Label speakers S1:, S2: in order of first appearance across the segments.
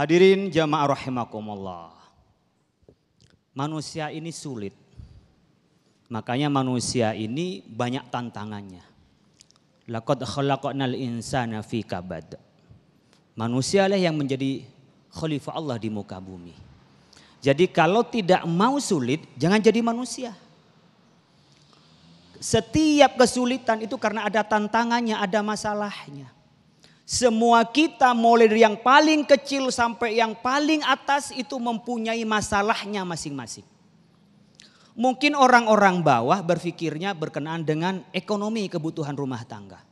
S1: Hadirin jamaah rahimakumullah. Manusia ini sulit. Makanya manusia ini banyak tantangannya. Laqad khalaqnal insana fi kabad. Manusialah yang menjadi khalifah Allah di muka bumi. Jadi kalau tidak mau sulit, jangan jadi manusia. Setiap kesulitan itu karena ada tantangannya, ada masalahnya. Semua kita mulai dari yang paling kecil sampai yang paling atas itu mempunyai masalahnya masing-masing. Mungkin orang-orang bawah berpikirnya berkenaan dengan ekonomi kebutuhan rumah tangga.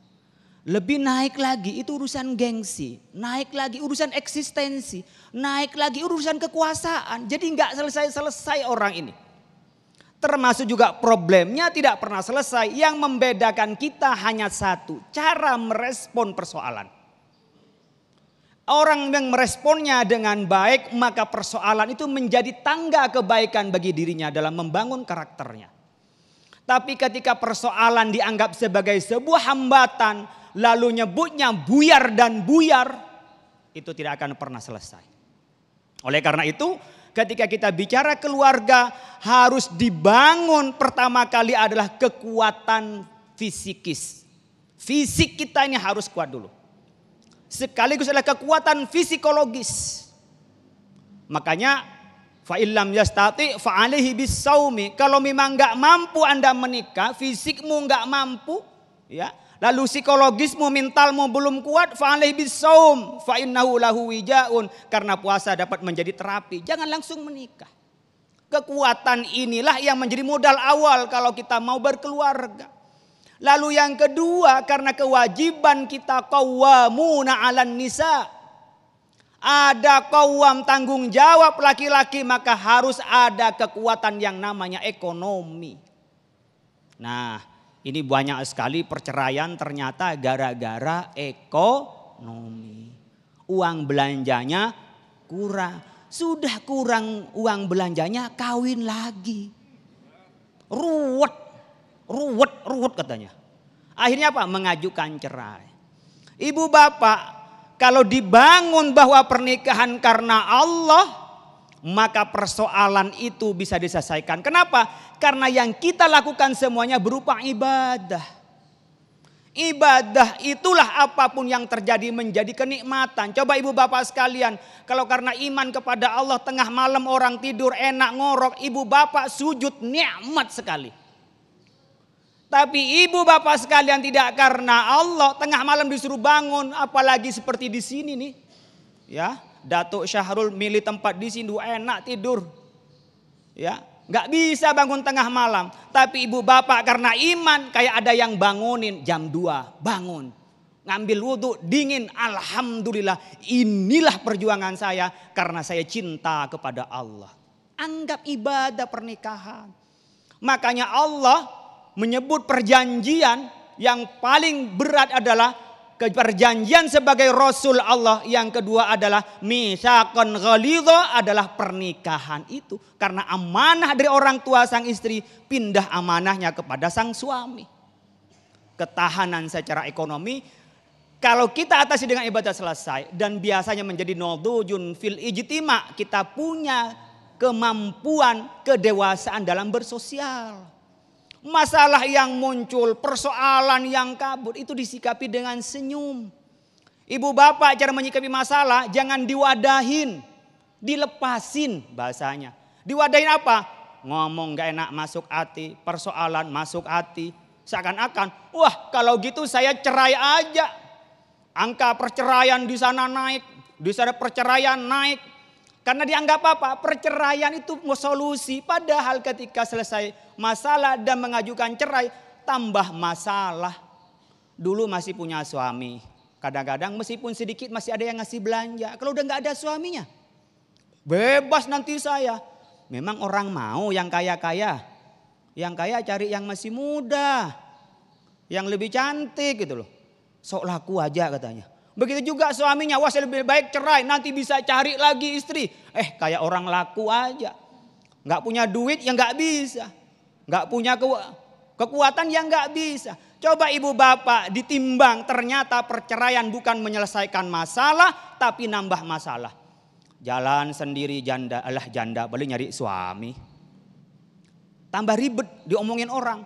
S1: Lebih naik lagi itu urusan gengsi, naik lagi urusan eksistensi, naik lagi urusan kekuasaan. Jadi nggak selesai-selesai orang ini. Termasuk juga problemnya tidak pernah selesai. Yang membedakan kita hanya satu, cara merespon persoalan orang yang meresponnya dengan baik, maka persoalan itu menjadi tangga kebaikan bagi dirinya dalam membangun karakternya. Tapi ketika persoalan dianggap sebagai sebuah hambatan, lalu nyebutnya buyar dan buyar, itu tidak akan pernah selesai. Oleh karena itu, ketika kita bicara keluarga, harus dibangun pertama kali adalah kekuatan fisikis. Fisik kita ini harus kuat dulu sekaligus adalah kekuatan fisikologis. Makanya fa'ilam yastati fa'alihi bisaumi. Kalau memang nggak mampu Anda menikah, fisikmu nggak mampu, ya. Lalu psikologismu, mentalmu belum kuat, fa'alihi bisaum, fa'innahu lahu wijaun. Karena puasa dapat menjadi terapi. Jangan langsung menikah. Kekuatan inilah yang menjadi modal awal kalau kita mau berkeluarga. Lalu yang kedua karena kewajiban kita qawwamuna 'alan nisa. Ada kawam tanggung jawab laki-laki maka harus ada kekuatan yang namanya ekonomi. Nah, ini banyak sekali perceraian ternyata gara-gara ekonomi. Uang belanjanya kurang. Sudah kurang uang belanjanya kawin lagi. Ruwet, ruwet ruwet katanya. Akhirnya apa? Mengajukan cerai. Ibu bapak, kalau dibangun bahwa pernikahan karena Allah, maka persoalan itu bisa diselesaikan. Kenapa? Karena yang kita lakukan semuanya berupa ibadah. Ibadah itulah apapun yang terjadi menjadi kenikmatan. Coba ibu bapak sekalian, kalau karena iman kepada Allah tengah malam orang tidur enak ngorok, ibu bapak sujud nikmat sekali. Tapi ibu bapak sekalian tidak karena Allah tengah malam disuruh bangun apalagi seperti di sini nih. Ya, Datuk Syahrul milih tempat di sini enak tidur. Ya, nggak bisa bangun tengah malam. Tapi ibu bapak karena iman kayak ada yang bangunin jam 2 bangun. Ngambil wudhu dingin Alhamdulillah inilah perjuangan saya karena saya cinta kepada Allah. Anggap ibadah pernikahan. Makanya Allah menyebut perjanjian yang paling berat adalah perjanjian sebagai rasul Allah yang kedua adalah misakon ghalidho adalah pernikahan itu karena amanah dari orang tua sang istri pindah amanahnya kepada sang suami ketahanan secara ekonomi kalau kita atasi dengan ibadah selesai dan biasanya menjadi nodujun fil ijtima, kita punya kemampuan kedewasaan dalam bersosial. Masalah yang muncul, persoalan yang kabur itu disikapi dengan senyum. Ibu bapak cara menyikapi masalah jangan diwadahin, dilepasin bahasanya. Diwadahin apa? Ngomong gak enak masuk hati, persoalan masuk hati. Seakan-akan, wah kalau gitu saya cerai aja. Angka perceraian di sana naik, di sana perceraian naik. Karena dianggap apa? Perceraian itu solusi. Padahal ketika selesai masalah dan mengajukan cerai, tambah masalah. Dulu masih punya suami, kadang-kadang meskipun sedikit masih ada yang ngasih belanja. Kalau udah nggak ada suaminya, bebas nanti saya. Memang orang mau yang kaya-kaya, yang kaya cari yang masih muda, yang lebih cantik gitu loh. Sok laku aja katanya. Begitu juga suaminya, wah saya lebih baik cerai, nanti bisa cari lagi istri. Eh kayak orang laku aja. Nggak punya duit ya nggak bisa nggak punya kekuatan yang nggak bisa. Coba ibu bapak ditimbang ternyata perceraian bukan menyelesaikan masalah tapi nambah masalah. Jalan sendiri janda, alah janda boleh nyari suami. Tambah ribet diomongin orang.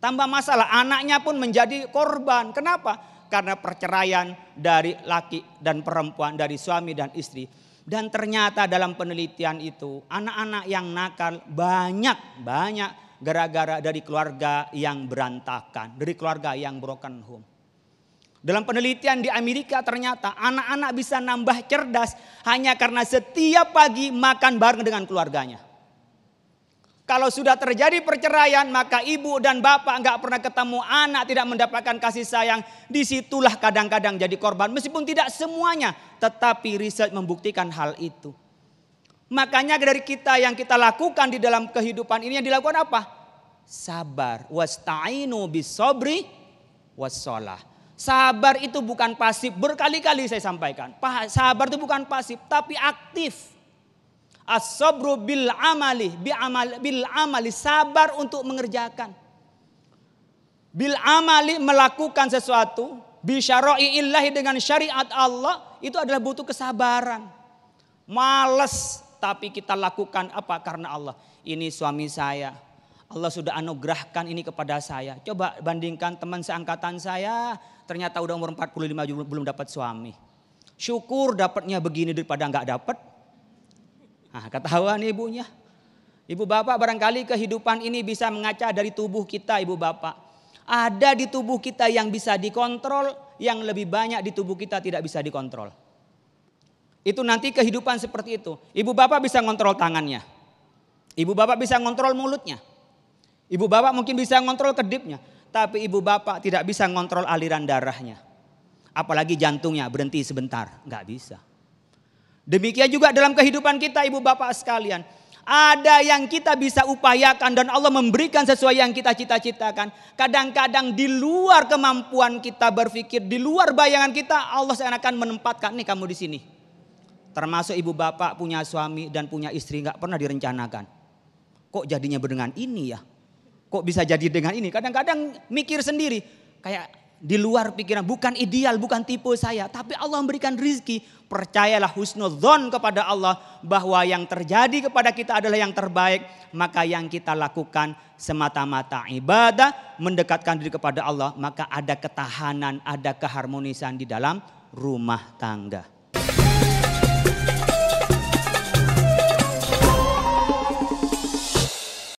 S1: Tambah masalah anaknya pun menjadi korban. Kenapa? Karena perceraian dari laki dan perempuan, dari suami dan istri. Dan ternyata dalam penelitian itu anak-anak yang nakal banyak banyak gara-gara dari keluarga yang berantakan, dari keluarga yang broken home. Dalam penelitian di Amerika ternyata anak-anak bisa nambah cerdas hanya karena setiap pagi makan bareng dengan keluarganya. Kalau sudah terjadi perceraian, maka ibu dan bapak nggak pernah ketemu, anak tidak mendapatkan kasih sayang. Disitulah kadang-kadang jadi korban, meskipun tidak semuanya, tetapi riset membuktikan hal itu. Makanya dari kita yang kita lakukan di dalam kehidupan ini yang dilakukan apa? Sabar. Wasta'inu bisobri wassalah. Sabar itu bukan pasif. Berkali-kali saya sampaikan. Sabar itu bukan pasif, tapi aktif as bil amali, bi amal, bil amali sabar untuk mengerjakan. Bil amali melakukan sesuatu, bi syara'i illahi dengan syariat Allah itu adalah butuh kesabaran. Males tapi kita lakukan apa karena Allah. Ini suami saya. Allah sudah anugerahkan ini kepada saya. Coba bandingkan teman seangkatan saya, ternyata udah umur 45 belum dapat suami. Syukur dapatnya begini daripada nggak dapat Nah, ketahuan ibunya. Ibu bapak barangkali kehidupan ini bisa mengaca dari tubuh kita ibu bapak. Ada di tubuh kita yang bisa dikontrol, yang lebih banyak di tubuh kita tidak bisa dikontrol. Itu nanti kehidupan seperti itu. Ibu bapak bisa ngontrol tangannya. Ibu bapak bisa ngontrol mulutnya. Ibu bapak mungkin bisa ngontrol kedipnya. Tapi ibu bapak tidak bisa ngontrol aliran darahnya. Apalagi jantungnya berhenti sebentar. Nggak bisa. Demikian juga dalam kehidupan kita ibu bapak sekalian. Ada yang kita bisa upayakan dan Allah memberikan sesuai yang kita cita-citakan. Kadang-kadang di luar kemampuan kita berpikir, di luar bayangan kita Allah seakan-akan menempatkan nih kamu di sini. Termasuk ibu bapak punya suami dan punya istri nggak pernah direncanakan. Kok jadinya dengan ini ya? Kok bisa jadi dengan ini? Kadang-kadang mikir sendiri kayak di luar pikiran, bukan ideal, bukan tipe saya, tapi Allah memberikan rizki. Percayalah husnudzon kepada Allah bahwa yang terjadi kepada kita adalah yang terbaik, maka yang kita lakukan semata-mata ibadah, mendekatkan diri kepada Allah, maka ada ketahanan, ada keharmonisan di dalam rumah tangga.